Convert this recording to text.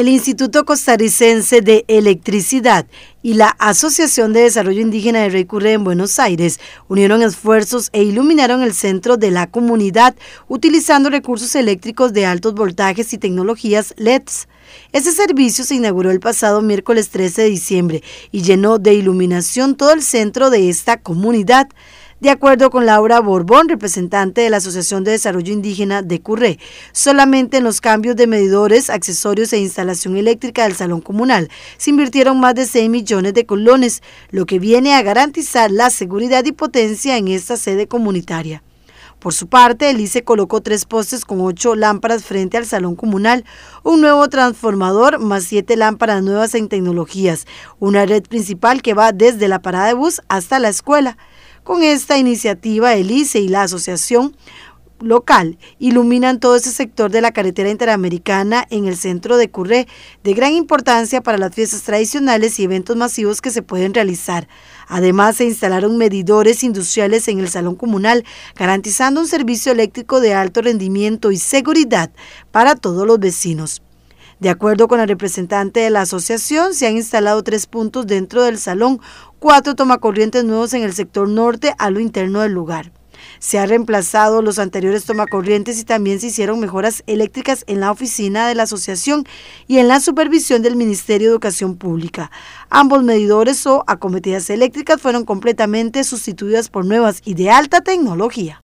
el Instituto Costarricense de Electricidad y la Asociación de Desarrollo Indígena de Recurre en Buenos Aires unieron esfuerzos e iluminaron el centro de la comunidad utilizando recursos eléctricos de altos voltajes y tecnologías LEDs. Ese servicio se inauguró el pasado miércoles 13 de diciembre y llenó de iluminación todo el centro de esta comunidad. De acuerdo con Laura Borbón, representante de la Asociación de Desarrollo Indígena de Curré, solamente en los cambios de medidores, accesorios e instalación eléctrica del Salón Comunal se invirtieron más de 6 millones de colones, lo que viene a garantizar la seguridad y potencia en esta sede comunitaria. Por su parte, el ICE colocó tres postes con ocho lámparas frente al salón comunal, un nuevo transformador más siete lámparas nuevas en tecnologías, una red principal que va desde la parada de bus hasta la escuela. Con esta iniciativa, el ICE y la Asociación local iluminan todo ese sector de la carretera interamericana en el centro de Curré, de gran importancia para las fiestas tradicionales y eventos masivos que se pueden realizar. Además, se instalaron medidores industriales en el salón comunal, garantizando un servicio eléctrico de alto rendimiento y seguridad para todos los vecinos. De acuerdo con la representante de la asociación, se han instalado tres puntos dentro del salón, cuatro tomacorrientes nuevos en el sector norte a lo interno del lugar. Se han reemplazado los anteriores tomacorrientes y también se hicieron mejoras eléctricas en la oficina de la asociación y en la supervisión del Ministerio de Educación Pública. Ambos medidores o acometidas eléctricas fueron completamente sustituidas por nuevas y de alta tecnología.